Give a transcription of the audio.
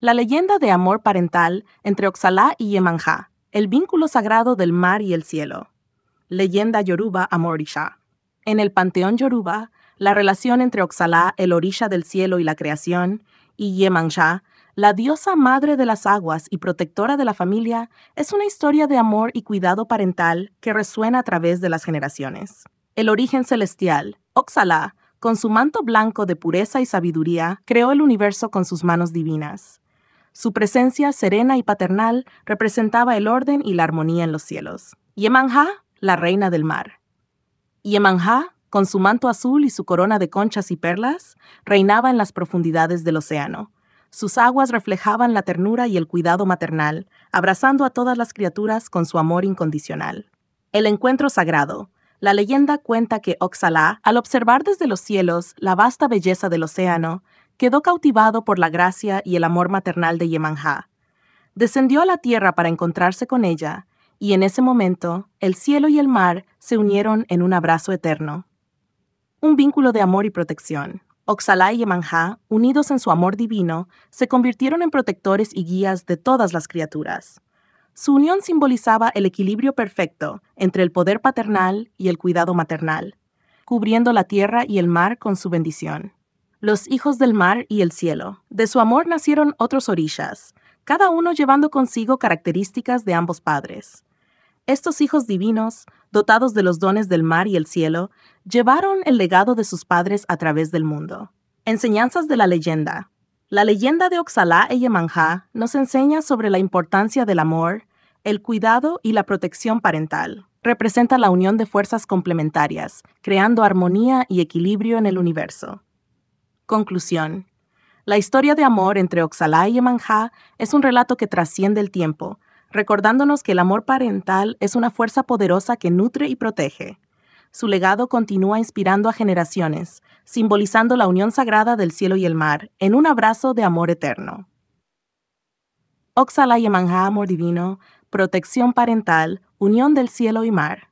La leyenda de amor parental entre Oxalá y Yemanjá, el vínculo sagrado del mar y el cielo. Leyenda yoruba Amorisha. En el panteón yoruba, la relación entre Oxalá, el orilla del cielo y la creación, y Yemanjá, la diosa madre de las aguas y protectora de la familia, es una historia de amor y cuidado parental que resuena a través de las generaciones. El origen celestial, Oxalá, con su manto blanco de pureza y sabiduría, creó el universo con sus manos divinas. Su presencia serena y paternal representaba el orden y la armonía en los cielos. Yemanjá, la reina del mar. Yemanjá, con su manto azul y su corona de conchas y perlas, reinaba en las profundidades del océano. Sus aguas reflejaban la ternura y el cuidado maternal, abrazando a todas las criaturas con su amor incondicional. El encuentro sagrado. La leyenda cuenta que Oxalá, al observar desde los cielos la vasta belleza del océano, quedó cautivado por la gracia y el amor maternal de Yemanjá. Descendió a la tierra para encontrarse con ella, y en ese momento el cielo y el mar se unieron en un abrazo eterno. Un vínculo de amor y protección. Oxalá y Yemanjá, unidos en su amor divino, se convirtieron en protectores y guías de todas las criaturas. Su unión simbolizaba el equilibrio perfecto entre el poder paternal y el cuidado maternal, cubriendo la tierra y el mar con su bendición los hijos del mar y el cielo. De su amor nacieron otros orillas, cada uno llevando consigo características de ambos padres. Estos hijos divinos, dotados de los dones del mar y el cielo, llevaron el legado de sus padres a través del mundo. Enseñanzas de la leyenda. La leyenda de Oxalá e Yemanjá nos enseña sobre la importancia del amor, el cuidado y la protección parental. Representa la unión de fuerzas complementarias, creando armonía y equilibrio en el universo. Conclusión. La historia de amor entre Oxalá y Emanjá es un relato que trasciende el tiempo, recordándonos que el amor parental es una fuerza poderosa que nutre y protege. Su legado continúa inspirando a generaciones, simbolizando la unión sagrada del cielo y el mar, en un abrazo de amor eterno. Oxalá y Emanjá, amor divino, protección parental, unión del cielo y mar.